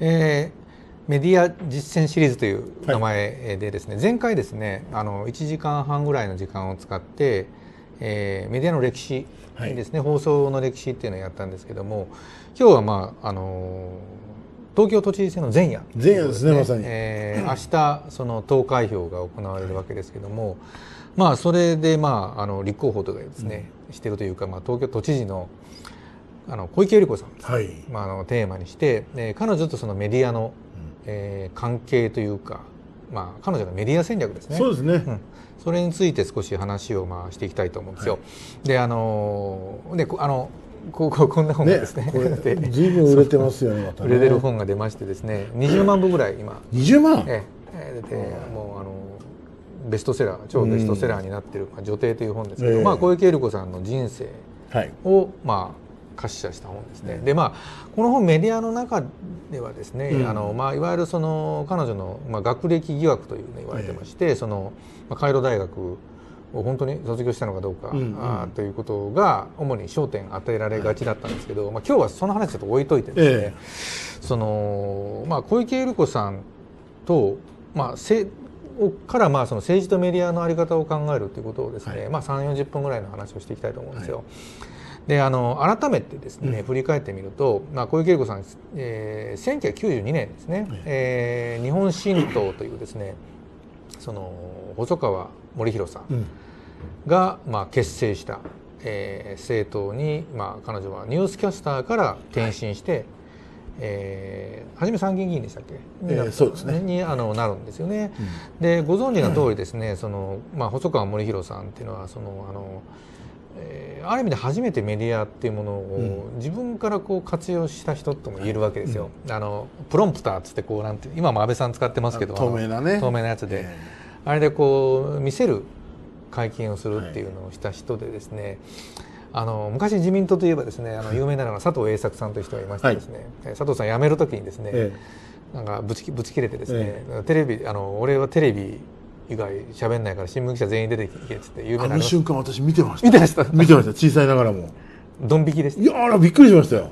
えー、メディア実践シリーズという名前でですね、はい、前回ですねあの1時間半ぐらいの時間を使って、えー、メディアの歴史ですね、はい、放送の歴史っていうのをやったんですけども今日はまああの東京都知事選の前夜、ね、前夜ですねまさに、えー、明日その投開票が行われるわけですけども、まあそれでまああの立候補とかですね、うん、してるというかまあ東京都知事のあの小池百合子さん、はいまあ、あのテーマにして、えー、彼女とそのメディアの、えー、関係というか、まあ、彼女のメディア戦略ですねそうですね、うん、それについて少し話をまあしていきたいと思うんですよ。はい、であのであのこここんな本がですねね 随分売れてますよね、ね、売れてる本が出ましてですね20万部ぐらい今20万ええでもうあのベストセラー超ベストセラーになってる「まあ、女帝」という本ですけど、えー、まあ、小池百合子さんの人生を、はい、まあ滑車した本ですね。でまあこの本メディアの中ではですね、うん、あのまあ、いわゆるその彼女の、まあ、学歴疑惑というね言われてまして、ええ、その、まあ、カイロ大学を本当に卒業したのかどうか、うんうん、あということが主に焦点与えられがちだったんですけど、はい、まあ、今日はその話ちょっと置いといてですね、え、そのまあ、小池百合子さんと、まあ、せからまあその政治とメディアの在り方を考えるということをですね、はい、まあ、3 4 0分ぐらいの話をしていきたいと思うんですよ。はいであの改めてですね、振り返ってみると、まあ、小池恵子さん、えー、1992年ですね、えー、日本新党というですねその細川森弘さんが、まあ、結成した、えー、政党に、まあ、彼女はニュースキャスターから転身して、はい、えー、初め参議院議員でしたっけ、えー、そうですねにあのなるんですよね。うん、でご存知の通りですねその、まあ、細川森弘さんっていうのはそのあの。えある意味で初めてメディアっていうものを自分からこう活用した人とも言えるわけですよ。うん、あのプロンプターっつってこうなんて今も安倍さん使ってますけど透明なね透明なやつで、えー、あれでこう見せる会見をするっていうのをした人でですね、はい、あの昔自民党といえばですねあの有名なのが佐藤栄作さんという人がいましてですね、はい、佐藤さん辞める時にですね、えー、なんかぶちぶち切れてですね、えー、テレビあの俺はテレビ以外喋んないから新聞記者全員出てきてっって有うなあの瞬間私見てました見てました見てました小さいながらもドン引きでしたいやあびっくりしましたよ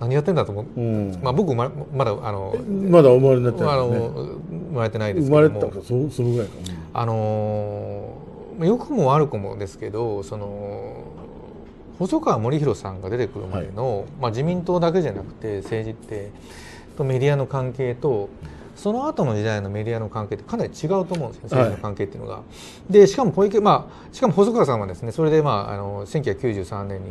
何やってんだと思って、うん、まあ僕ままだあのまだ生まれになってない、ね、あの生まれてないですけど生まれたかそそのぐらいか、うん、あの良くも悪くもですけどその細川森弘さんが出てくる前の、はい、まあ、自民党だけじゃなくて政治ってとメディアの関係と、その後の時代のメディアの関係ってかなり違うと思うんですよ、政治の関係っていうのが。はい、でしかも小池、まあ、しかも細川さんはですねそれで、まあ、あの1993年に、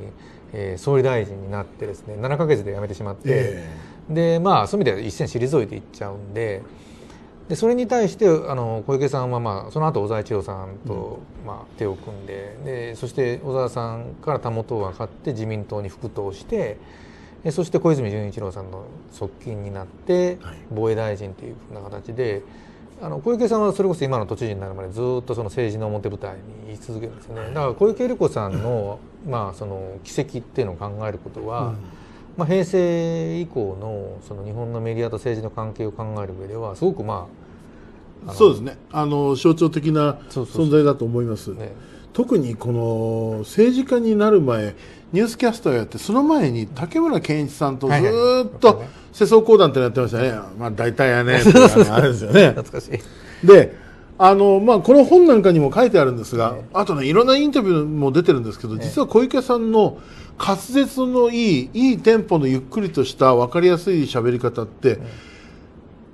えー、総理大臣になってですね7か月で辞めてしまって、えー、でまあ、そういう意味では一線退いていっちゃうんで。でそれに対してあの小池さんは、まあ、その後小沢一郎さんと、まあ、手を組んででそして小沢さんからたもとを分かって自民党に復党してそして小泉純一郎さんの側近になって防衛大臣というふうな形で、あの小池さんはそれこそ今の都知事になるまでずっとその政治の表舞台に居続けるんですねだから小池百合子さんの, まあその軌跡っていうのを考えることは、まあ、平成以降のその日本のメディアと政治の関係を考える上ではすごくまあそうですねあの象徴的な存在だと思います。そうそうそうね特にこの政治家になる前ニュースキャストをやってその前に竹村健一さんとずっと世相講談ってやってましたね、まあ、大体やね あれですよね懐かしいであのまあ、この本なんかにも書いてあるんですが、えー、あとねいろんなインタビューも出てるんですけど、実は小池さんの滑舌のいいいいテンポのゆっくりとした分かりやすい喋り方って、えー、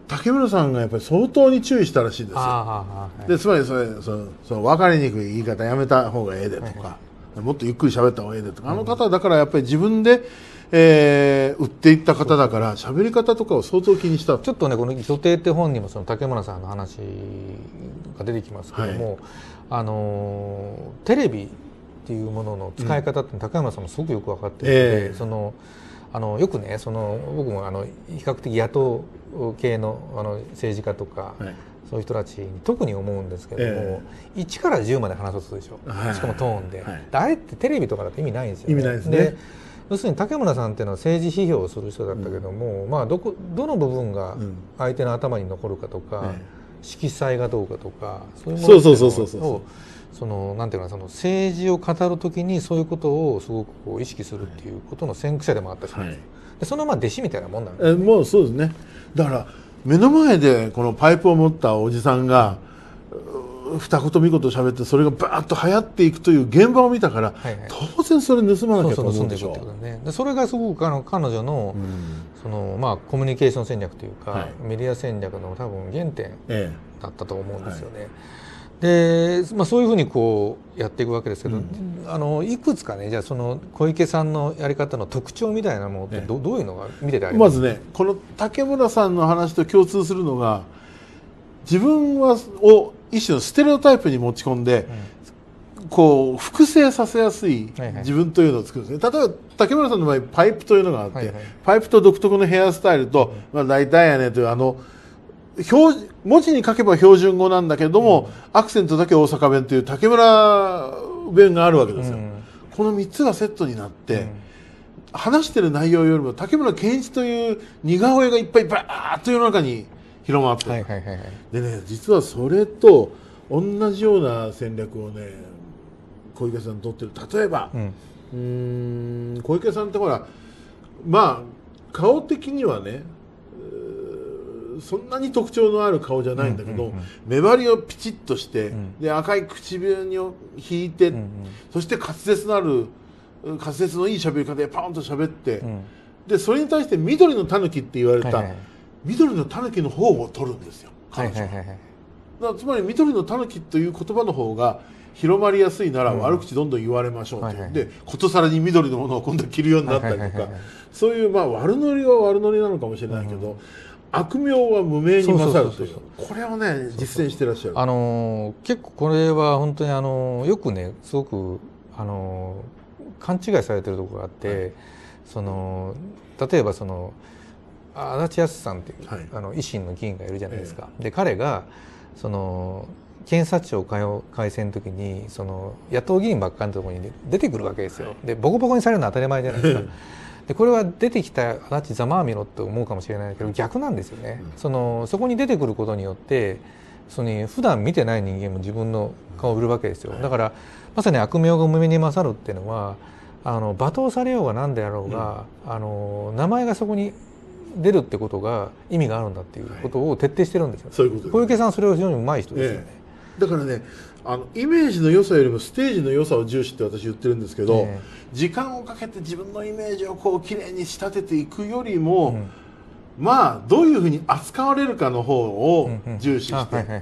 竹村さんがやっぱり相当に注意したらしいですよ。はい、でつまりそれそのその分かりにくい言い方やめた方がええでとか。もっとゆっくり喋った方がいいでとかあの方だからやっぱり自分で、えー、売っていった方だから喋り方とかを相当気にしたちょっとねこの「女帝」って本にもその竹村さんの話が出てきますけども、はい、あのテレビっていうものの使い方って竹山さんもすごくよく分かってるので、そのあのよくねその僕もあの比較的野党系のあの政治家とか。はいそういう人たちに特に思うんですけれども、えー、1から10まで話そうとするでしょ、はい、しかもトーンではい、あれってテレビとかだと意味ないんですよ、ね、意味ないですね要するに竹村さんっていうのは政治批評をする人だったけども、うん、まあ、どこどの部分が相手の頭に残るかとか、うん、色彩がどうかとかそういうものをそうそうそうそうそのなんていうかその政治を語るときにそういうことをすごくこう意識するっていうことの先駆者でもあったし、はい、そのまあ弟子みたいなもんなんです、ね、えもうそうですねだから目の前でこのパイプを持ったおじさんが二言三言喋ってそれがバーッと流行っていくという現場を見たから、はいはい、当然それ盗まなきゃと思うんでしょう、ね、それがすごくあの彼女のうん、そのまあ、コミュニケーション戦略というか、はい、メディア戦略の多分原点だったと思うんですよね。ええはいで、まあ、そういうふうにこうやっていくわけですけど、うん、あのいくつかねじゃあその小池さんのやり方の特徴みたいなものってど,、どういうのが見ててありますまずねこの竹村さんの話と共通するのが自分はを一種のステレオタイプに持ち込んで、うん、こう複製させやすい自分というのを作るんですね、はいはい、例えば竹村さんの場合パイプというのがあって、はいはい、パイプと独特のヘアスタイルと、まあ、大体やねというあの表文字に書けば標準語なんだけれども、うん、アクセントだけ大阪弁という竹村弁があるわけですよ。うん、この3つがセットになって、うん、話してる内容よりも竹村健一という似顔絵がいっぱいバーッと世の中に広まって、はいはいはいはい、でね実はそれと同じような戦略をね小池さんとってる例えば、うん、小池さんってほらまあ顔的にはねそんなに特徴のある顔じゃないんだけど、うんうんうん、目張りをピチッとして、うん、で赤い唇を引いて、うんうん、そして滑舌のある滑舌のいい喋り方でパンと喋って、うん、でそれに対して緑のタヌキって言われた、はいはい、緑のタヌキの方を取るんですよ彼女は。いはいはいだつまり緑のたという言葉の方が広まりやすいなら悪口どんどん言われましょうと、うんはいはい、でことさらに緑のものを今度着るようになったりとか、はいはいはいそういうまあ悪ノリは悪ノリなのかもしれないけど、うん悪名は無名に勝るというこれをね実践してらっしゃるあの結構これは本当にあのよくねすごくあの勘違いされてるところがあって、はい、その例えばその足立康さんっていう、はい、あの維新の議員がいるじゃないですか。えで彼がその検察庁改正の時にその野党議員ばっかりのところに出てくるわけですよ。でボコボコにされるのは当たり前じゃないですか。でこれは出てきた「足立ざまあみろ」と思うかもしれないけど逆なんですよね。そのそこに出てくることによってその普段見てない人間も自分の顔を売るわけですよ。だからまさに悪名が無名に勝るっていうのはあの罵倒されようが何であろうが、うん、あの名前がそこに出るってことが意味があるんだっていうことを徹底してるんですよ。はい、小池さんそれを非常にうまい人ですよね。ええ、だからねあのイメージの良さよりもステージの良さを重視って私言ってるんですけど、えー、時間をかけて自分のイメージをこう綺麗に仕立てていくよりも、うん、まあどういうふうに扱われるかの方を重視して、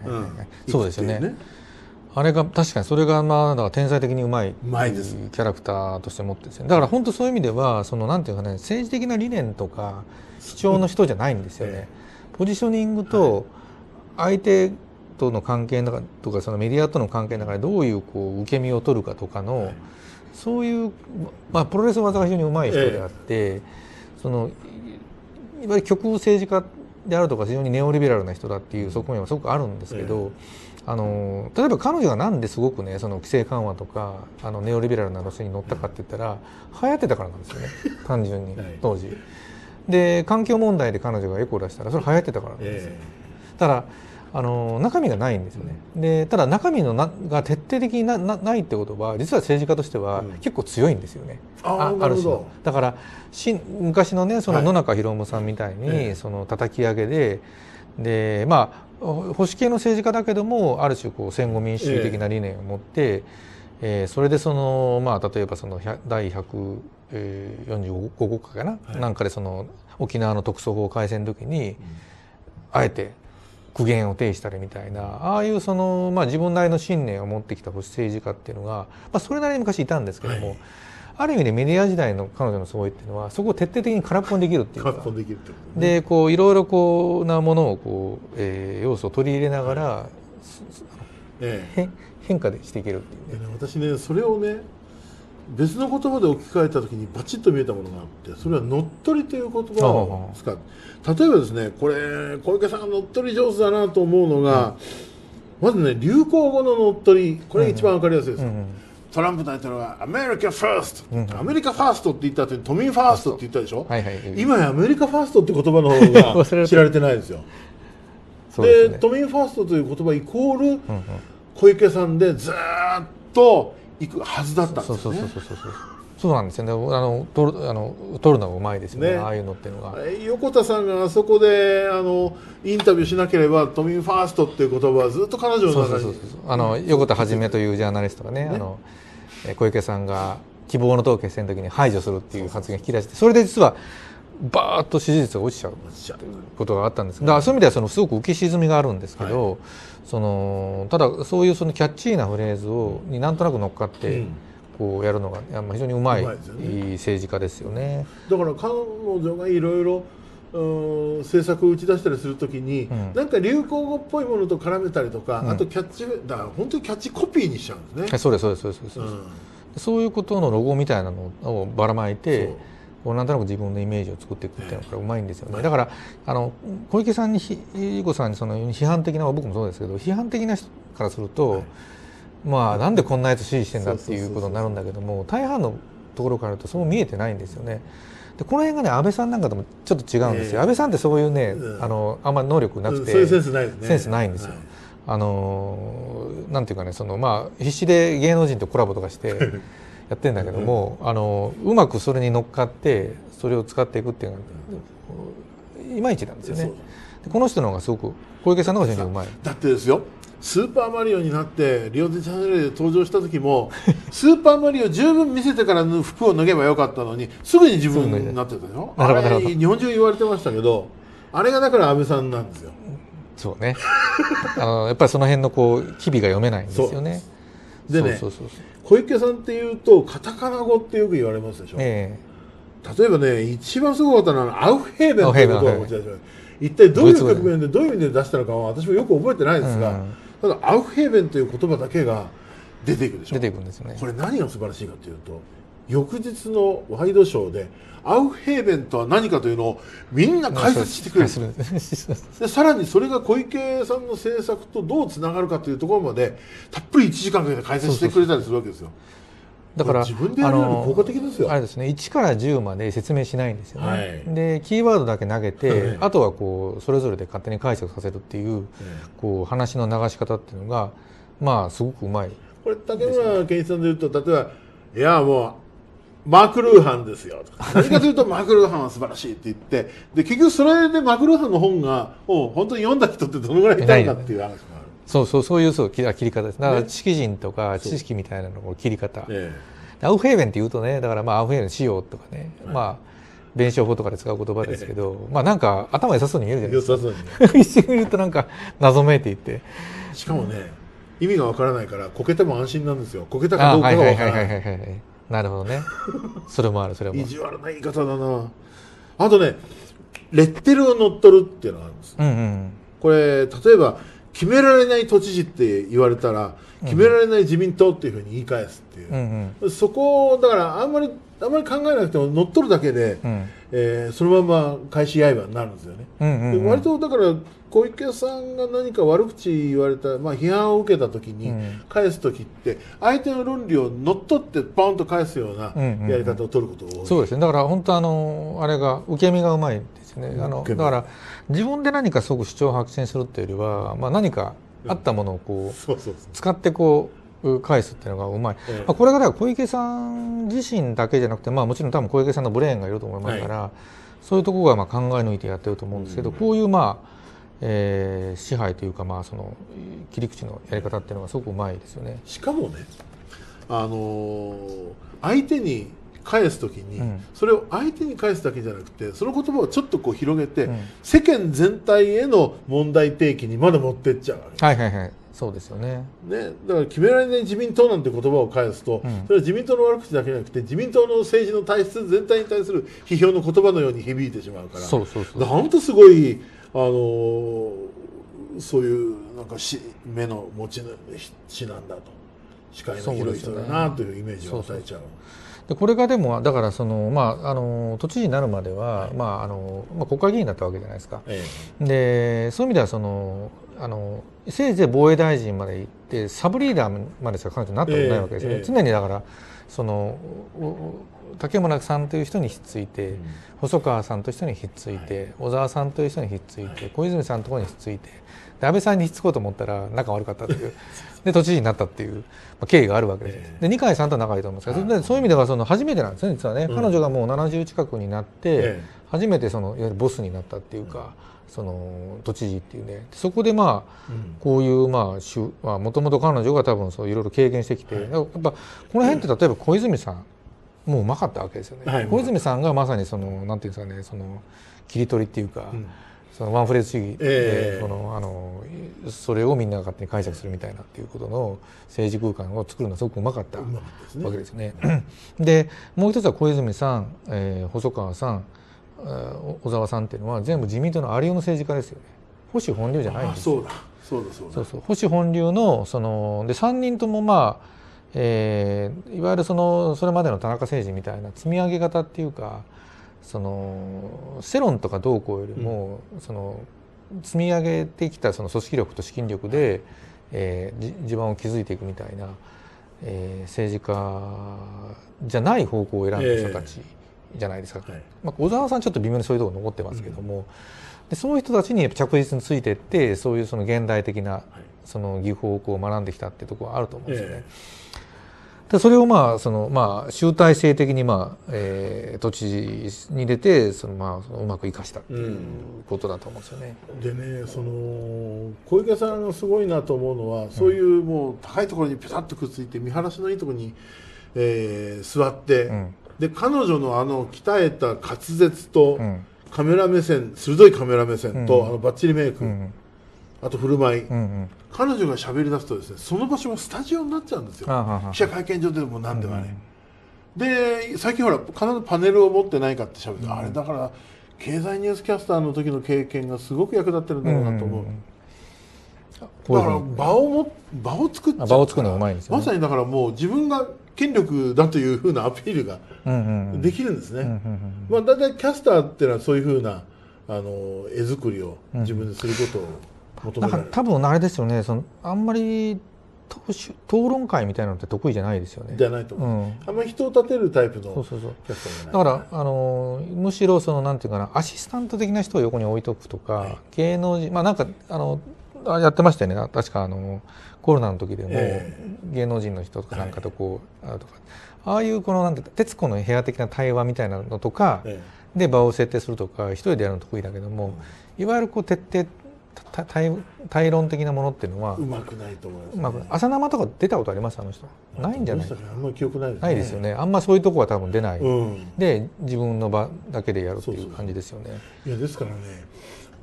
そうですよね。ねあれが確かにそれがまあだから天才的にうまいキャラクターとして持ってですねだから本当そういう意味ではそのなんていうかね政治的な理念とか主張の人じゃないんですよね。ポジショニングと相手との関係とかそのメディアとの関係の中でどういうこう受け身を取るかとかの、はい、そういう、まあ、プロレス技が非常にうまい人であって、えそのいわゆる極右政治家であるとか非常にネオリベラルな人だっていう側面はすごくあるんですけど、えあの例えば彼女がなんですごくねその規制緩和とかあのネオリベラルな路線に乗ったかって言ったら、流行ってたからなんですよね 単純にはい、当時。で環境問題で彼女がエコを出したらそれ流行ってたからなんですよ。えだあの中身がないんですよね。でただ中身のなが徹底的にななないってことは実は政治家としては結構強いんですよね。うん、あある種だからし昔のねその野中広夢さんみたいに、はい、その叩き上げででまあ保守系の政治家だけどもある種こう戦後民主主義的な理念を持って、ええー、それでその、まあ、例えばその第145、国家国かな、はい、なんかでその沖縄の特措法改正の時に、うん、あえて。苦言を呈したりみたいなああいうその、まあ、自分なりの信念を持ってきた保守政治家っていうのが、まあ、それなりに昔いたんですけども、はい、ある意味でメディア時代の彼女のすごいっていうのはそこを徹底的に空っぽにできるっていうか空っぽにできるってこと、ね、でこういろいろこうなものをこう、えー、要素を取り入れながら、はい、ね、変化でしていけるっていうね。私ねそれをね別の言葉で置き換えた時にバチッと見えたものがあってそれは乗っ取りという言葉を使う例えばですねこれ小池さんが乗っ取り上手だなと思うのが、うん、まずね流行語の乗っ取りこれが一番分かりやすいです、うんうん、トランプ大統領がアメリカファースト、アメリカファーストって言った後に都民ファーストって言ったでしょ、はいはい、今やアメリカファーストって言葉の方が 知られてないですよで、ね、都民ファーストという言葉イコール小池さんでずっと行くはずだったんですよね。そうそうそうそうそうなんですよね。あの取るあの取るのがうまいですよね、ね、ああいうのっていうのが。横田さんがあそこであのインタビューしなければ都民ファーストっていう言葉はずっと彼女の中に。そうそうそうあの横田はじめというジャーナリストがね、ねあの小池さんが希望の党決戦の時に排除するっていう発言を引き出して、それで実は。バーッと支持率が落ちちゃうことがあったんですだからそういう意味ではそのすごく浮き沈みがあるんですけど、はいそのただそういうそのキャッチーなフレーズをになんとなく乗っかって、こうやるのが非常にうまい、ね、政治家ですよねだから彼女がいろいろ政策を打ち出したりするときに、うん、なんか流行語っぽいものと絡めたりとか、うん、あとキャッチだ本当にキャッチコピーにしちゃうんですね。そうですそうですそうです、うん、そういうことのロゴみたいなのをばらまいて。こうなんとなく自分のイメージを作っていくっていうのがこれうまいんですよねだからあの小池さんにひ子こさんにその批判的な僕もそうですけど批判的な人からすると、はい、まあなんでこんなやつ支持してんだっていうことになるんだけども大半のところからとそう見えてないんですよね。でこの辺がね安倍さんなんかともちょっと違うんですよ、えー、安倍さんってそういうね、うん、あのあんまり能力なくて、うセンスない、ね、センスないんですよ。はい、あのなんていうかねそのまあ必死で芸能人とコラボとかして やってんだけども、うん、あのうまくそれに乗っかってそれを使っていくっていうのがいまいちなんですよね。この人の方がすごく小池さんの方が非常にうまい。だってですよスーパーマリオになってリオデジャネイロで登場した時も スーパーマリオ十分見せてから服を脱げばよかったのにすぐに自分になってたよあれ日本中言われてましたけどあれがだから安倍さんなんですよそうねあのやっぱりその辺のこう機微が読めないんですよね。でね小池さんっていうとカタカナ語ってよく言われますでしょ、えー、例えばね一番すごかったのはアウヘーベンってことを持ち出しました一体どういう局面でどういう意味で出したのかは私もよく覚えてないですが、うん、ただアウヘーベンという言葉だけが出ていくでしょ出ていくんですよねこれ何が素晴らしいかというと翌日のワイドショーでアウフヘーベンとは何かというのをみんな解説してくれるでさらにそれが小池さんの政策とどうつながるかというところまでたっぷり1時間かけて解説してくれたりするわけですよだから自分でやるより効果的ですよあれですね1から10まで説明しないんですよね、はい、でキーワードだけ投げて、はい、あとはこうそれぞれで勝手に解釈させるっていうはい、こう話の流し方っていうのがまあすごくうまいこれ竹村健一さんでいうと例えばいやもうマーク・ルーハンですよとか。何かというと、マーク・ルーハンは素晴らしいって言って、で、結局それでマーク・ルーハンの本が、もう本当に読んだ人ってどのぐらいいたのかっていう話もある。そうそう、そういうそう切り方です。だから知識人とか知識みたいなのの切り方。アウフヘーベンって言うとね、だからまあアウフヘーベン仕様とかね、はい、まあ、弁証法とかで使う言葉ですけど、まあなんか頭良さそうに見えるじゃないですか。一瞬見るとなんか謎めいていって。しかもね、意味がわからないからこけても安心なんですよこけたかどうかがわからないなるほどねそれもあるそれも意地悪な言い方だなあとねレッテルを乗っ取るっていうのがあるんです、うんうん、これ例えば決められない都知事って言われたら決められない自民党っていうふうに言い返すっていう、うんうん、そこをだからあんまりあんまり考えなくても乗っ取るだけで、うんえー、そのまま返し合えばなるんですよね、うんうんうん、割とだから小池さんが何か悪口言われた、まあ、批判を受けた時に返す時って相手の論理を乗っ取ってバンと返すようなやり方を取ることが多い、うんうん、そうですねだから本当あのあれが受け身がうまいですねあのだから自分で何かすごく主張を発信するっていうよりは、まあ、何かあったものをこう、うそそう使ってこう返すっていうのがうまい、ええ、まあ、これがから小池さん自身だけじゃなくて、まあ、もちろん多分小池さんのブレーンがいると思いますから、はい、そういうところがまあ考え抜いてやってると思うんですけど、うん、こういうまあえー、支配というか、まあ、その切り口のやり方っていうのがすごくうまいですよね。しかもね、あのー、相手に返す時に、うん、それを相手に返すだけじゃなくてその言葉をちょっとこう広げて、うん、世間全体への問題提起にまで持ってっちゃうわけ、はいはいはい、そうですよねねだから決められない自民党なんて言葉を返すと、うん、それは自民党の悪口だけじゃなくて自民党の政治の体質全体に対する批評の言葉のように響いてしまうからそうそうそうすごい、あのー、そういうなんかし目の持ち主なんだと視界の広い人だなというイメージを与えちゃう。でこれがでもだからその、まあ、あの都知事になるまでは、はい、まああのまあ、国会議員だったわけじゃないですか。ええ、でそういう意味ではそのあのせいぜい防衛大臣まで行ってサブリーダーまでしか彼女になったことないわけですね、えーえー、常にだからその竹村さんという人にひっついて、うん、細川さんという人にひっついて、はい、小沢さんという人にひっついて、小泉さんのところにひっついてで安倍さんにひっつこうと思ったら仲悪かったという で都知事になったっていう、まあ、経緯があるわけです、えー、で二階さんと仲いいと思うんですけど、そういう意味ではその初めてなんですね実はね、うん、彼女がもう70近くになって、初めてそのいわゆるボスになったっていうか。うんその都知事っていうねそこでまあ、こういうまあもともと彼女が多分そういろいろ経験してきて、やっぱこの辺って例えば小泉さん、もううまかったわけですよね、小泉さんがまさにそのなんていうんですかねその切り取りっていうか、そのワンフレーズ主義で、そのあのそれをみんなが勝手に解釈するみたいなっていうことの政治空間を作るのはすごくうまかったわけですね。で、ね、もう一つは小泉さん、え細川さん小沢さんっていうのは全部自民党のありようの政治家ですよね保守本流じゃないんですそうそうそう保守本流のそので3人ともまあえー、いわゆるそのそれまでの田中政治みたいな積み上げ方っていうかその世論とかどうこうよりも、うん、その積み上げてきたその組織力と資金力で、えー、地盤を築いていくみたいな、えー、政治家じゃない方向を選んだ人たち。えーじゃないですか、はい、まあ、小沢さんちょっと微妙にそういうところ残ってますけども、でそういう人たちに着実についていってそういうその現代的なその技法をこう学んできたっていうところはあると思うんですよね。でそれをまあそのまあ集大成的にまあ、えー、土地に出てそのまあそのうまく生かしたっていうことだと思うんですよね。うん、でねその小池さんがすごいなと思うのは、そういうもう高いところにピタッとくっついて見晴らしのいいところに、えー、座って。うで彼女のあの鍛えた滑舌と、うん、カメラ目線鋭いカメラ目線と、うん、あのバッチリメイク、うんあと振る舞い、うんうん、彼女が喋り出すとですねその場所もスタジオになっちゃうんですよ記者会見場でも何でもね、うん、で最近ほら必ずパネルを持ってないかって喋って、うん、あれだから経済ニュースキャスターの時の経験がすごく役立ってるんだろうなと思う,、だから場をも場を作っちゃう場を作るのがうまいんですよ、ね、まさにだからもう自分が権力だというふうなアピールができるんですね。まあ、だいたいキャスターっていうのはそういうふうなあの絵作りを自分ですることを求められる、うん、多分あれですよねそのあんまり討論会みたいなのって得意じゃないですよね。じゃないと思う、うん、あんまり人を立てるタイプのキャスターないそうそうそうだからあのむしろそのなんていうかなアシスタント的な人を横に置いとくとか、はい、芸能人まあなんかあのやってましたよね確かあの。うコロナの時でも、芸能人の人とかなんかとこう、はい、あとかああいうこのなんて徹子の部屋的な対話みたいなのとか、で場を設定するとか一人でやるの得意だけども、いわゆるこう徹底対対論的なものっていうのはうまくないと思います、ね、朝生とか出たことありますあの人ないんじゃないですかあんまり記憶ないです、ね、ないですよねあんまそういうとこは多分出ない、うん、で自分の場だけでやるっていう感じですよねいやですからね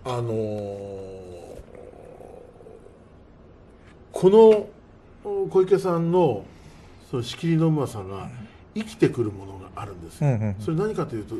あのーこの小池さんのその仕切りのうまさが生きてくるものがあるんですよ、うんうん、それ何かというと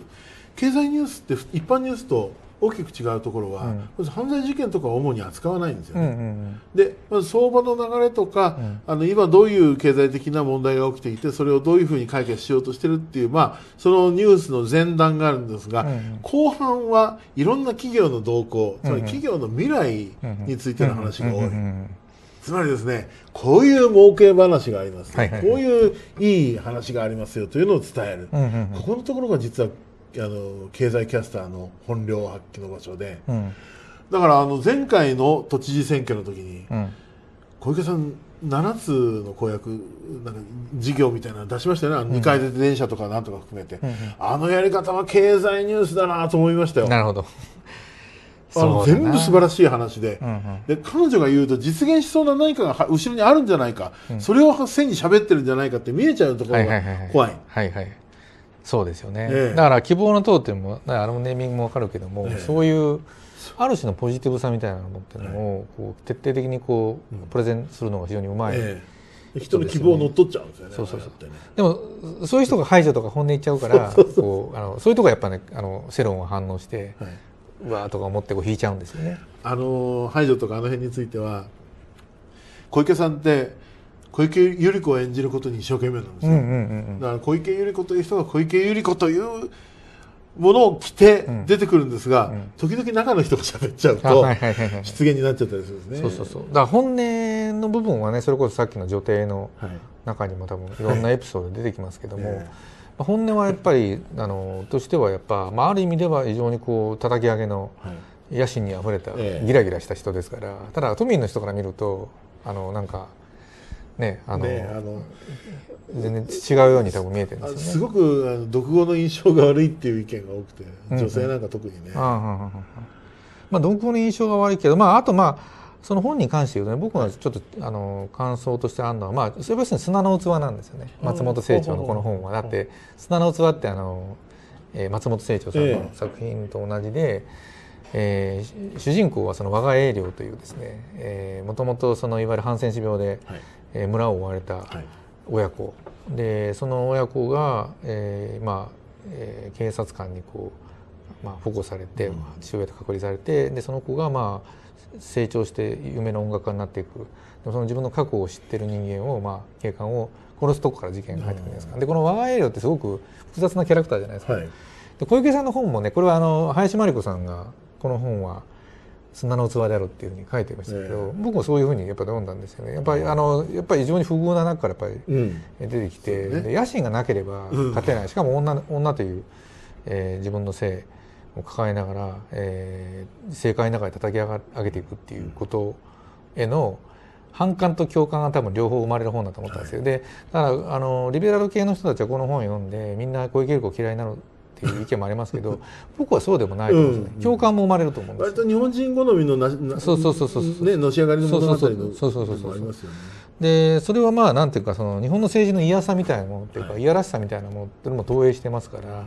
経済ニュースって一般ニュースと大きく違うところは、うん、犯罪事件とか主に扱わないんですよね。うんうんうん、で、まず相場の流れとか、うん、あの今どういう経済的な問題が起きていて、それをどういうふうに解決しようとしてるっていう、まあ、そのニュースの前段があるんですが、うんうん、後半はいろんな企業の動向、つまり企業の未来についての話が多い。うんうんうんつまりですねこういう儲け話があります、はいはいはい、こういういい話がありますよというのを伝える、うんうんうん、ここのところが実はあの経済キャスターの本領発揮の場所で、うん、だからあの前回の都知事選挙の時に、うん、小池さん7つの公約なんか事業みたいなの出しましたよね、2階建て電車とかなんとか含めて、うんうん、あのやり方は経済ニュースだなと思いましたよ。なるほどあの全部素晴らしい話でうんうん、で彼女が言うと実現しそうな何かが後ろにあるんじゃないか、うん、それを背に喋ってるんじゃないかって見えちゃうところが怖い。はいはい、はいはい、そうですよね、えだから希望の塔っていうのもあのネーミングも分かるけども、え、そういうある種のポジティブさみたいなのっていうのをこう徹底的にこう、プレゼンするのが非常にうまい、人の希望を乗っ取っちゃうんですよね。そうそうそう。ね、でもそういう人が排除とか本音言っちゃうから、こうあのそういうとこやっぱねあの世論は反応して、はい、うわーとか思ってこう引いちゃうんですよね。あの排除とかあの辺については小池さんって小池百合子を演じることに一生懸命なんですよ、うんうんうんうん、だから小池百合子という人が小池百合子というものを着て出てくるんですが、うんうん、時々中の人が喋っちゃうと失言になっちゃったりするんですね、そうそうそうだから本音の部分はねそれこそさっきの女帝の中にも多分いろんなエピソード出てきますけども、はいね本音はやっぱりあのとしてはやっぱ、まあ、ある意味では非常にこう叩き上げの野心にあふれた、ギラギラした人ですから、ただ都民の人から見るとあのなんか。ねあの、ね、あの全然違うように多分見えてるんです、ね、すごくあの独語の印象が悪いっていう意見が多くて女性なんか特にね。まあ独語の印象が悪いけど、まあ、あとまあその本に関して言うとね僕はちょっとあの感想としてあるのは、まあ、それは砂の器なんですよね松本清張のこの本は。だって砂の器ってあの、えー、松本清張さんの作品と同じで。えー、主人公はその我が栄良というですね、えー、もともとそのいわゆるハンセン氏病で、はい、えー、村を追われた親子、はい、でその親子が、えー、まあ、えー、警察官にこう、まあ、保護されて、うん、父親と隔離されてでその子がまあ成長して夢の音楽家になっていくその自分の過去を知ってる人間を、まあ、警官を殺すとこから事件が入ってくるんですか、でこの「ワーエイロ」ってすごく複雑なキャラクターじゃないですか、はい、で小池さんの本もねこれはあの林真理子さんがこの本は砂の器であるっていうふうに書いてましたけど、ね、僕もそういうふうにやっぱ読んだんですよねやっぱりあのやっぱり非常に不遇な中からやっぱり出てきて、うんね、野心がなければ勝てない、しかも女女という、えー、自分の性を抱えながら、えー、政界の中で叩き上げていくっていうことへの反感と共感が多分両方生まれる本だと思ったんですよ。でだからあのリベラル系の人たちはこの本を読んでみんな小池百合子嫌いなのっていう意見もありますけど 僕はそうでもないと思うんですね、うん、共感も生まれると思うんです割と日本人好みのななそうそうそうそうねのし上がりの物語のそうそうそうそうそう、でそれはまあなんていうかその日本の政治の嫌さみたいなものっていうか、はい、いやらしさみたいなものっていうのも投影してますから。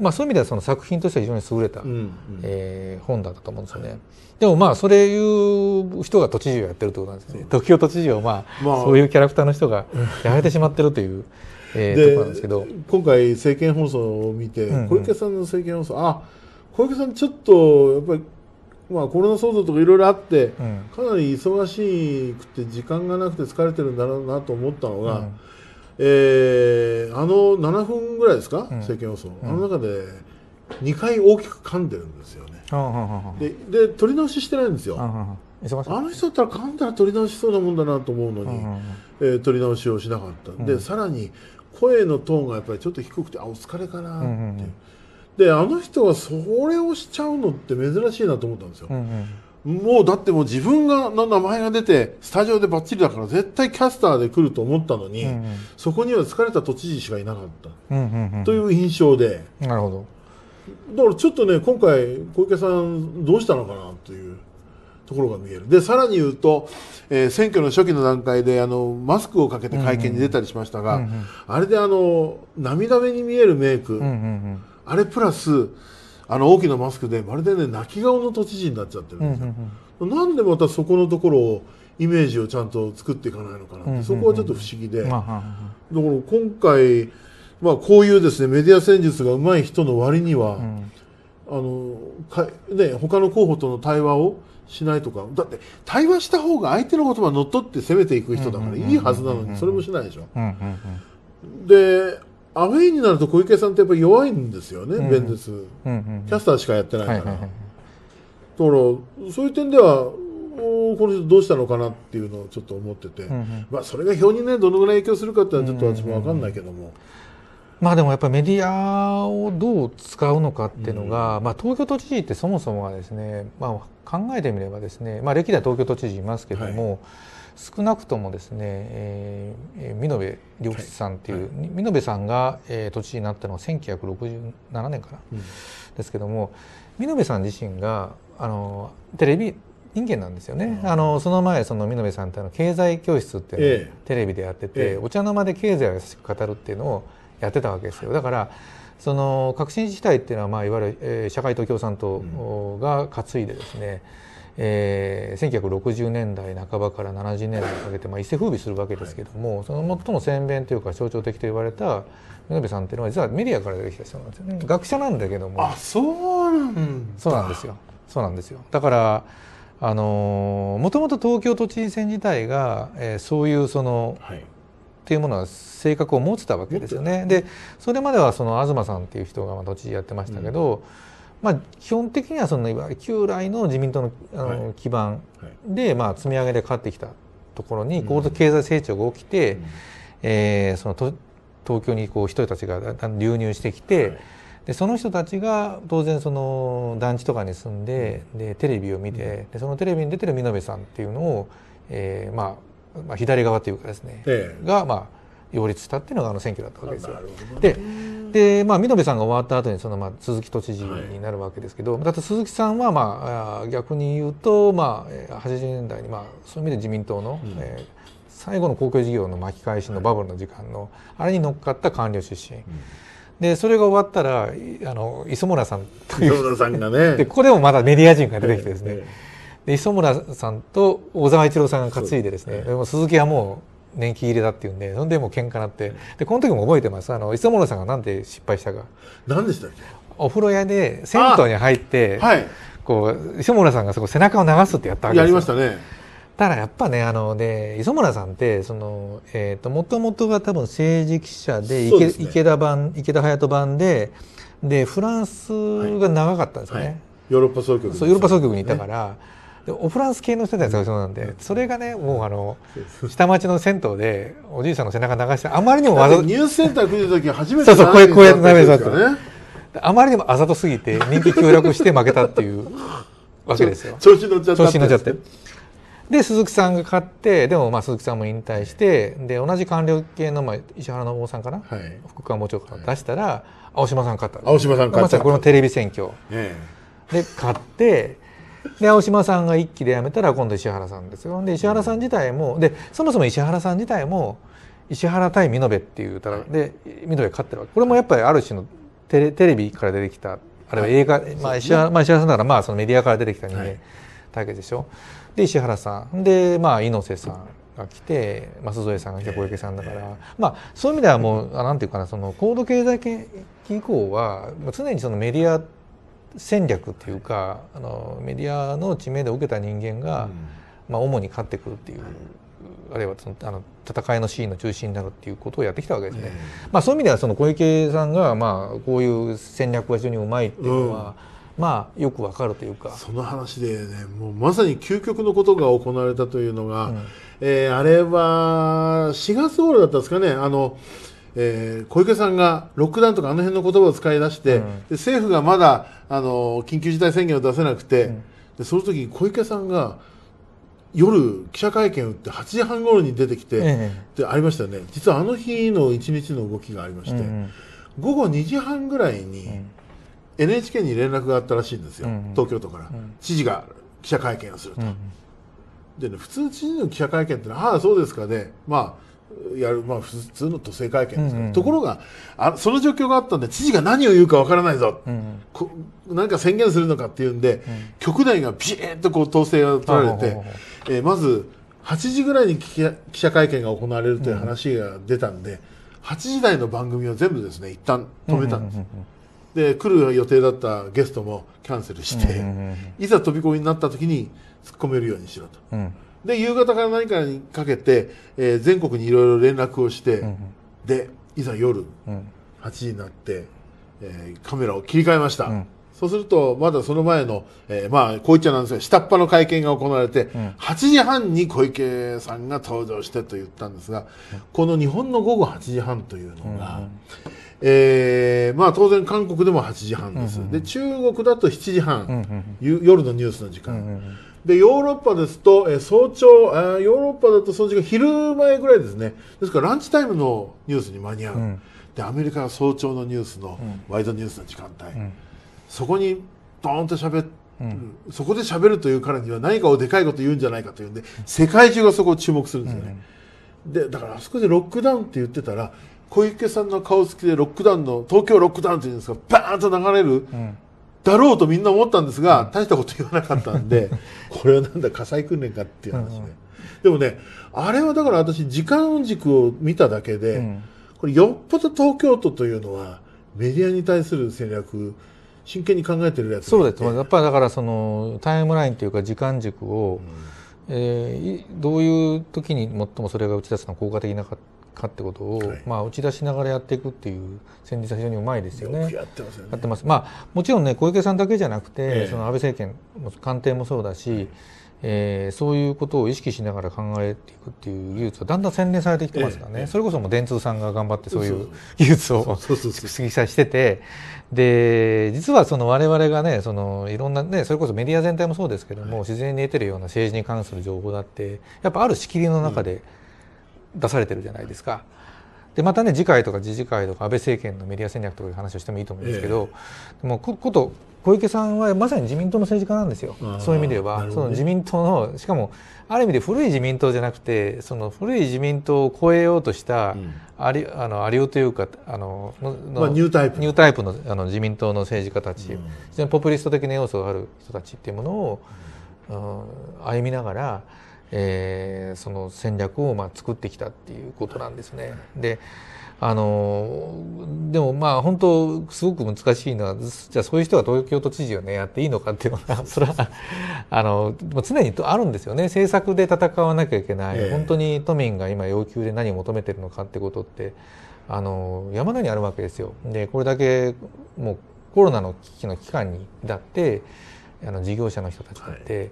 まあ、そういう意味ではその作品としては非常に優れた、うんうん、えー、本だったと思うんですよね。でもまあそれいう人が都知事をやってるってことなんですね。時を都知事をまあ、まあ、そういうキャラクターの人がやられてしまってるという、えー、ところなんですけど今回政見放送を見て小池さんの政見放送、うんうん、あ小池さんちょっとやっぱりまあ、コロナ騒動とかいろいろあって、うん、かなり忙しくて時間がなくて疲れてるんだろうなと思ったのが、うん、えー、あの7分ぐらいですか、うん、政権予想、うん、あの中で2回大きく噛んでるんですよね、でで取り直ししてないんですよ、あの人だったら噛んだら取り直しそうなもんだなと思うのに、えー、取り直しをしなかった、でさらに声のトーンがやっぱりちょっと低くてあお疲れかなって。うんうんうんであの人はそれをしちゃうのって珍しいなと思ったんですよ。うんうん、もうだってもう自分がの名前が出てスタジオでばっちりだから絶対キャスターで来ると思ったのに、うんうん、そこには疲れた都知事しかいなかった、という印象でなるほどだからちょっとね今回小池さんどうしたのかなというところが見えるでさらに言うと、えー、選挙の初期の段階であのマスクをかけて会見に出たりしましたが、うんうん、あれであの涙目に見えるメイク、うんうんうん、あれプラスあの大きなマスクでまるでね泣き顔の都知事になっちゃってるんですよ、うんうんうん、なんでまたそこのところをイメージをちゃんと作っていかないのかなって、うんうんうん、そこはちょっと不思議で、だから今回、まあ、こういうですねメディア戦術がうまい人の割には、うん、あのかね他の候補との対話をしないとかだって対話した方が相手の言葉をのっとって攻めていく人だからいいはずなのにそれもしないでしょ。でアウェイになると小池さんってやっぱ弱いんですよね、うんうん、キャスターしかやってないから、はいはいはい、だからそういう点ではこの人どうしたのかなっていうのをちょっと思ってて、うんうん、まあ、それが票にねどのぐらい影響するかっていうのはちょっと私も分かんないけども。うんうんうんまあでもやっぱりメディアをどう使うのかっていうのが、うん、まあ東京都知事ってそもそもはですね、まあ考えてみればですね、まあ歴代東京都知事いますけども、はい少なくともですね、えー、見延良吉さんっていう、はい、見延さんが、えー、都知事になったのは1967年から、うん、ですけども見延さん自身があのテレビ人間なんですよね、うん、あのその前その見延さんってあの経済教室っていうのを、テレビでやってて、え、お茶の間で経済を優しく語るっていうのをやってたわけですよだからその革新自治体っていうのは、まあ、いわゆる、えー、社会と共産党が担いでですね、うんえー、1960年代半ばから70年代にかけて、まあ、一世風靡するわけですけども、はい、その最も先鞭というか象徴的と言われた野辺さんというのは実はメディアから出てきた人なんですよね学者なんだけどもあそうなんそうなんですよそうなんですよだからあのもともと東京都知事選自体が、えー、そういうその、はい、っていうものは性格を持ってたわけですよね。でそれまではその東さんっていう人が都知事やってましたけど、うんまあ、基本的にはそのいわゆる旧来の自民党のあの基盤で、まあ、積み上げで勝ってきたところに高度経済成長が起きて、えそのと東京にこう人たちが流入してきて、でその人たちが当然その団地とかに住んででテレビを見て、でそのテレビに出てる見延さんっていうのを、えまあまあ、左側というかですね、が、まあ、擁立したっていうのがあの選挙だったわけですよ。でで、まあ、緑さんが終わった後にそのまあ鈴木都知事になるわけですけど、はい、だって鈴木さんはまあ逆に言うと、まあ、80年代にまあそういう意味で自民党の、うん、えー、最後の公共事業の巻き返しのバブルの時間の、はい、あれに乗っかった官僚出身。うんでそれが終わったらあの磯村さんという磯村さんがねでここでもまだメディア人が出てきてですね、ええ、で磯村さんと小沢一郎さんが担いでですね、でも鈴木はもう年季入れだっていうんでそんでもう喧嘩なってでこの時も覚えてますあの磯村さんがなんで失敗したか何でしたっけお風呂屋で銭湯に入って、はい、こう磯村さんがそこ背中を流すってやったわけですやりましたねただやっぱねあので磯村さんってそのえっ、ー、ともともとが多分政治記者で池、ね、池田版池田隼人版ででフランスが長かったんですね、はいはい、ヨーロッパ総局、ね、そうヨーロッパ総局にいたから、ねでオフランス系の人たちがそうなんで、それがねもうあの下町の銭湯でおじいさんの背中流してあまりにもわざニュースセンター来る時初めてそうそうこうこうやって鍋だったあまりにもあざとすぎて 人気協力して負けたっていうわけですよ調子乗っちゃって調子乗っちゃってで鈴木さんが勝ってでもまあ鈴木さんも引退してで同じ官僚系のまあ石原信夫さんかな、はい、副官房長官出したら、青島さん勝った青島さん勝ったまさにこのテレビ選挙、え、で勝ってで青島さんが一期で辞めたら今度石原さんですよで石原さん自体もでそもそも石原さん自体も石原対美濃部っていう歌で美濃部勝ってるわけこれもやっぱりある種のテレテレビから出てきたあるいは映画、はい、まあ石原、ね、まあ、石原さんだからまあそのメディアから出てきた人間だけでしょ、はい、で石原さんで、まあ、猪瀬さんが来て舛添さんが来て小池さんだから、えー、まあ、そういう意味ではもう何て言うかなその高度経済圏以降は常にそのメディア戦略っていうかあのメディアの知名度を受けた人間が、まあ、主に勝ってくるっていう。あるいはそのあの戦いのシーンの中心になるっていうことをやってきたわけですね。まあ、そういう意味ではその小池さんが、まあ、こういう戦略が非常にうまいっていうのは、まあよくわかるというかその話でねもうまさに究極のことが行われたというのが、うん、えー、あれは4月頃だったんですかねあの、えー、小池さんがロックダウンとかあの辺の言葉を使い出して、うん、政府がまだあの緊急事態宣言を出せなくて、うん、でその時小池さんが夜記者会見を打って8時半頃に出てきて、でありましたね実はあの日の1日の動きがありまして、うん、午後2時半ぐらいに NHK に連絡があったらしいんですよ、東京都から、知事が記者会見をすると。でね、普通知事の記者会見ってああそうですかねまあやる、まあ、普通の都政会見ですから、うんうん、ところがあその状況があったんで知事が何を言うかわからないぞ、うんうん、何か宣言するのかっていうんで、うん、局内がビシッとこう統制が取られて、えー、まず8時ぐらいに記者会見が行われるという話が出たんで、うん、8時台の番組を全部ですね一旦止めたんです。うんうんうんうんで来る予定だったゲストもキャンセルして、いざ飛び込みになった時に突っ込めるようにしろと、うん、で、夕方から何かにかけて、えー、全国にいろいろ連絡をして、うんで、いざ夜、8時になって、えー、カメラを切り替えました。うんそうすると、まだその前の、えー、まあ、ちゃなんですが、下っ端の会見が行われて、うん、8時半に小池さんが登場してと言ったんですが、この日本の午後8時半というのが、うん、えー、まあ、当然韓国でも8時半です。うんで、中国だと7時半、うん夜のニュースの時間。うんうんで、ヨーロッパですと、え早朝あ、ヨーロッパだとその時間昼前ぐらいですね。ですからランチタイムのニュースに間に合う。うん、で、アメリカは早朝のニュースの、うん、ワイドニュースの時間帯。うん、そこにドーンと喋って、そこで喋るという彼には何かをでかいこと言うんじゃないかというんで、世界中がそこを注目するんですよね。で、だからあそこでロックダウンって言ってたら、小池さんの顔つきでロックダウンの、東京ロックダウンっていうんですか、バーンと流れるだろうとみんな思ったんですが、大したこと言わなかったんで、これはなんだ、火災訓練かっていう話で。でもね、あれはだから私、時間軸を見ただけで、うん、これよっぽど東京都というのは、メディアに対する戦略、真剣に考えてるやつそうです。やっぱりだからその、タイムラインというか時間軸を、うん、えー、どういう時に最もそれが打ち出すのは効果的なかったかってことを、はい、まあ、打ち出しながらやっていくっていう戦術は非常にうまいですよね。やってます、ね、やってます。まあもちろんね小池さんだけじゃなくて、えその安倍政権官邸もそうだし、えー、そういうことを意識しながら考えていくっていう技術はだんだん洗練されてきてますからね、え、それこそもう電通さんが頑張ってそういう技術を積さしててで実はその我々がねそのいろんなねそれこそメディア全体もそうですけども、はい、自然に得てるような政治に関する情報だってやっぱある仕切りの中で、うん出されてるじゃないですか。でまたね次回とか次次回とか安倍政権のメディア戦略とかいう話をしてもいいと思うんですけど、えでもこと小池さんはまさに自民党の政治家なんですよそういう意味で言えば、ね、その自民党のしかもある意味で古い自民党じゃなくてその古い自民党を超えようとしたありうん、あのありようというかあのニュータイプニュータイプのあの自民党の政治家たち、うん、非常にポピュリスト的な要素がある人たちっていうものを、うん、歩みながら。えー、その戦略をまあ作ってきたっていうことなんですね。であのでもまあ本当すごく難しいのはじゃあそういう人が東京都知事をねやっていいのかっていうのは それはあの常にあるんですよね政策で戦わなきゃいけない、えー、本当に都民が今要求で何を求めてるのかってことってあの山田にあるわけですよ。でこれだけもうコロナの危機の期間にだってあの事業者の人たちだって。はい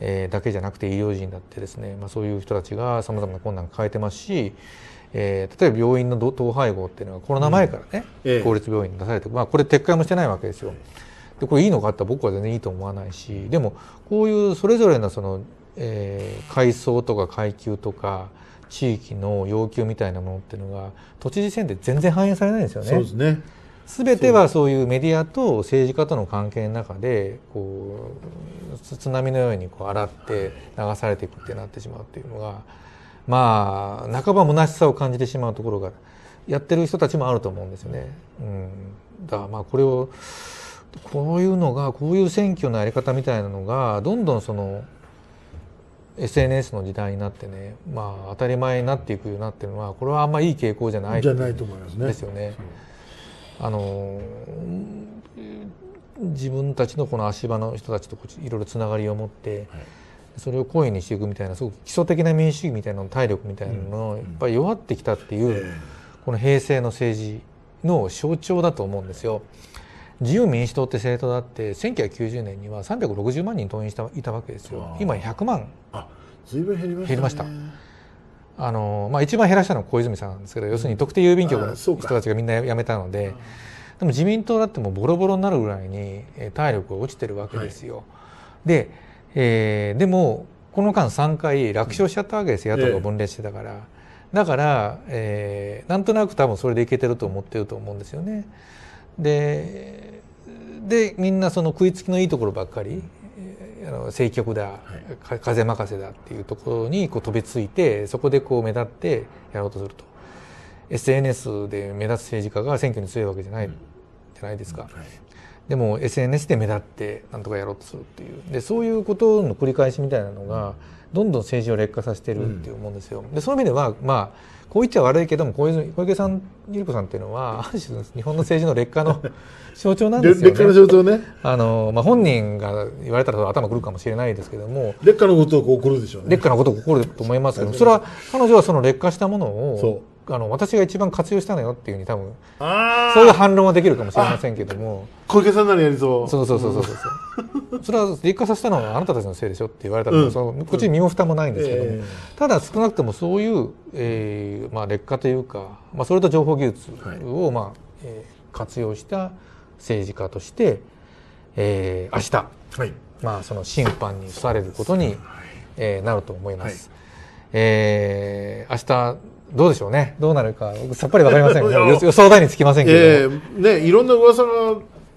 えだけじゃなくて医療人だってですね、まあ、そういう人たちがさまざまな困難を抱えてますし、えー、例えば病院の統廃合っていうのはコロナ前からね、うん公立病院に出されて、まあ、これ撤回もしてないわけですよ。でこれいいのかっら僕は全然いいと思わないしでもこういうそれぞれのその、えー、階層とか階級とか地域の要求みたいなものっていうのが都知事選で全然反映されないんですよね。そうですね全てはそういうメディアと政治家との関係の中でこう津波のようにこう洗って流されていくってなってしまうっていうのがまあ半ば虚しさを感じてしまうところがやってる人たちもあると思うんですよね。うん、だまあこれをこういうのがこういう選挙のやり方みたいなのがどんどんその SNS の時代になってね、まあ、当たり前になっていくようになってるのはこれはあんまいい傾向じゃないじゃないと思いますね。ですよね。あの自分たちのこの足場の人たちといろいろつながりを持って、はい、それを声にしていくみたいなすごく基礎的な民主主義みたいな体力みたいなのをやっぱり弱ってきたっていう、うん、この平成の政治の象徴だと思うんですよ。自由民主党って政党だって1990年には360万人党員したいたわけですよ。今100万。あ、随分減りました、ね、減りました。あのまあ、一番減らしたのは小泉さんなんですけど要するに特定郵便局の人たちがみんな辞めたので、でも自民党だってもボロボロになるぐらいに体力が落ちてるわけですよ。はい、で、えー、でもこの間3回楽勝しちゃったわけですよ、野党が分裂してたから。だから、えー、なんとなく多分それでいけてると思ってると思うんですよね。ででみんなその食いつきのいいところばっかりあの政局だ、はい、風任せだっていうところにこう飛びついてそこでこう目立ってやろうとすると SNS で目立つ政治家が選挙に強いわけじゃない、じゃないですか、でも SNS で目立ってなんとかやろうとするっていうでそういうことの繰り返しみたいなのがどんどん政治を劣化させてるって思うんですよ。でそういう意味では、まあこう言っちゃ悪いけども小池さんゆり子さんっていうのはある種日本の政治の劣化の 象徴なんですよね。劣化の象徴ね。あのまあ本人が言われたら頭くるかもしれないですけども。劣化のことが起こるでしょうね。劣化のことが起こると思いますけど、それは彼女はその劣化したものをあの私が一番活用したのよっていうふうに多分そういう反論はできるかもしれませんけども小池さんならやりそうそうそうそうそうそれは劣化させたのはあなたたちのせいでしょって言われたら、うん、そのこっちに身も蓋もないんですけども、うんえー、ただ少なくともそういう、えーまあ、劣化というか、まあ、それと情報技術を、まあえ、活用した政治家として、えー、明日、はいまあ、その審判に付されることに、はいえー、なると思います。はい、えー、明日どうでしょうねどうなるかさっぱりわかりません予想台につきませんけど、えー、ねいろんな噂が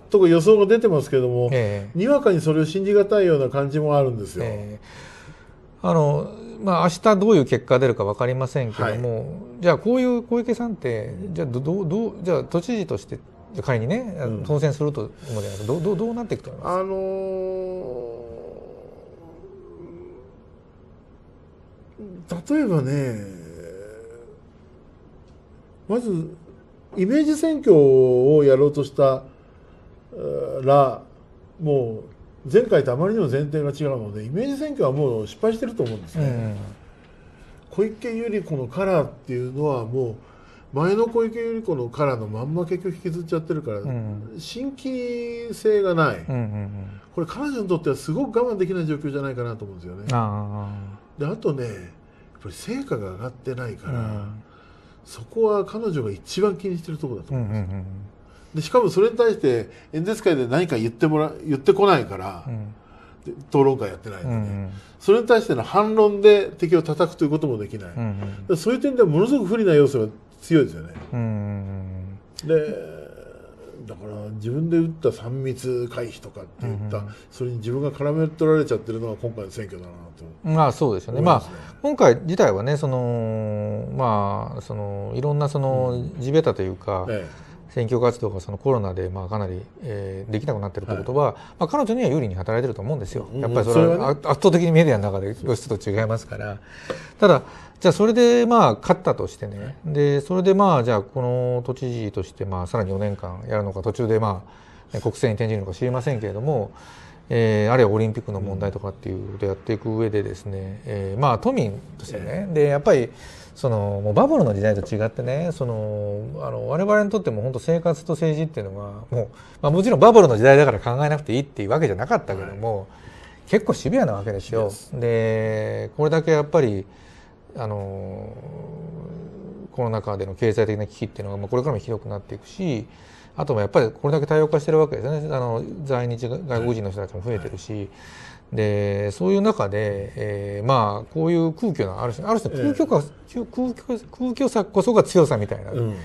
とか予想が出てますけども、えー、にわかにそれを信じがたいような感じもあるんですよ。えー、あのまあ明日どういう結果が出るか分かりませんけども、はい、じゃあこういう小池さんってじゃあどどうじゃあ都知事として仮にね、当選すると思うじゃなでどどどうなっていくと思います、あのー、例えばねまずイメージ選挙をやろうとしたらもう前回とあまりにも前提が違うのでイメージ選挙はもう失敗してると思うんですね。小池百合子のカラーっていうのはもう前の小池百合子のカラーのまんま結局引きずっちゃってるから、新規性がない、これ彼女にとってはすごく我慢できない状況じゃないかなと思うんですよね。あであとねやっぱり成果が上がってないから、うん、そこは彼女が一番気にしてるところだと思います、うんうんうん、でしかもそれに対して演説会で何か言ってもら言ってこないから、うん、討論会やってないので、うんうん、それに対しての反論で敵を叩くということもできない、うんうん、そういう点ではものすごく不利な要素が強いですよね。うんうんうん、でだから自分で打った3密回避とかって言った、うんうん、それに自分が絡め取られちゃってるのが今回の選挙だなとまあそうですよね、まあ、今回自体はねそのまあそのいろんなその地べたというか、うんええ選挙活動がそのコロナでまあかなり、えー、できなくなっているということは、はい、まあ、彼女には有利に働いてると思うんですよ、やっぱりそれは圧倒的にメディアの中で露出と違いますから、ただ、じゃあそれでまあ勝ったとしてね、でそれでまあじゃあこの都知事としてまあさらに4年間やるのか途中でまあ国政に転じるのか知りませんけれども、えー、あるいはオリンピックの問題とかっていうことをやっていく上でですね、えー、まあ都民としてねでやっぱりそのもうバブルの時代と違ってねそのあの我々にとっても本当生活と政治っていうのはもう、まあ、もちろんバブルの時代だから考えなくていいっていうわけじゃなかったけども、はい、結構シビアなわけですよ。でこれだけやっぱりあのコロナ禍での経済的な危機っていうのがこれからもひどくなっていくしあとはやっぱりこれだけ多様化してるわけですよねあの在日外国人の人たちも増えてるし、はいはい、でそういう中で、えー、まあこういう空虚なある種ある種空虚か、空虚空虚さこそが強さみたいな。うん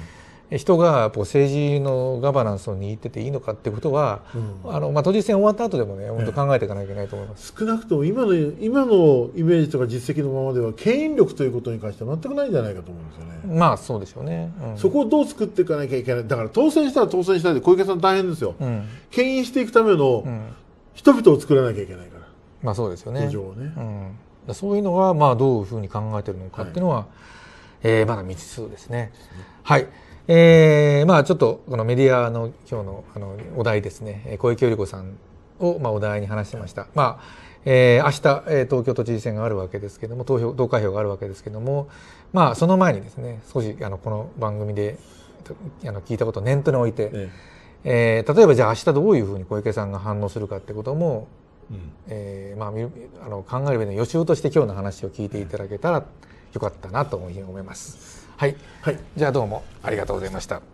人がこう政治のガバナンスを握ってていいのかってことは、うん、あのまあ、都知事選終わった後でもね本当考えていかなきゃいけないと思います、少なくとも今の今のイメージとか実績のままでは牽引力ということに関しては全くないんじゃないかと思うんですよね。まあそうでしょうね、うん、そこをどう作っていかなきゃいけないだから当選したら当選したで小池さん大変ですよ、うん、牽引していくための人々を作らなきゃいけないから、まあそうですよね、ね、うん、そういうのはまあどういうふうに考えてるのかっていうのは、はい、えー、まだ未知数ですね。はいえー、まあちょっとこのメディアの今日のあのお題ですね小池百合子さんをまあお題に話してました。まあえー、明日、え東京都知事選があるわけですけども投票投開票があるわけですけども、まあ、その前にですね少しあのこの番組であの聞いたことを念頭に置いて、えええー、例えばじゃあ明日どういうふうに小池さんが反応するかってことも、うえまあ、あの考える上で予習として今日の話を聞いていただけたらよかったなと思います。はい、はい、じゃあどうもありがとうございました。